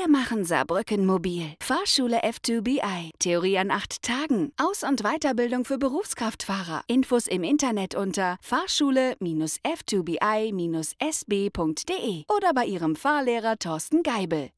Wir machen Saarbrücken mobil. Fahrschule F2BI. Theorie an acht Tagen. Aus- und Weiterbildung für Berufskraftfahrer. Infos im Internet unter fahrschule-f2bi-sb.de oder bei Ihrem Fahrlehrer Thorsten Geibel.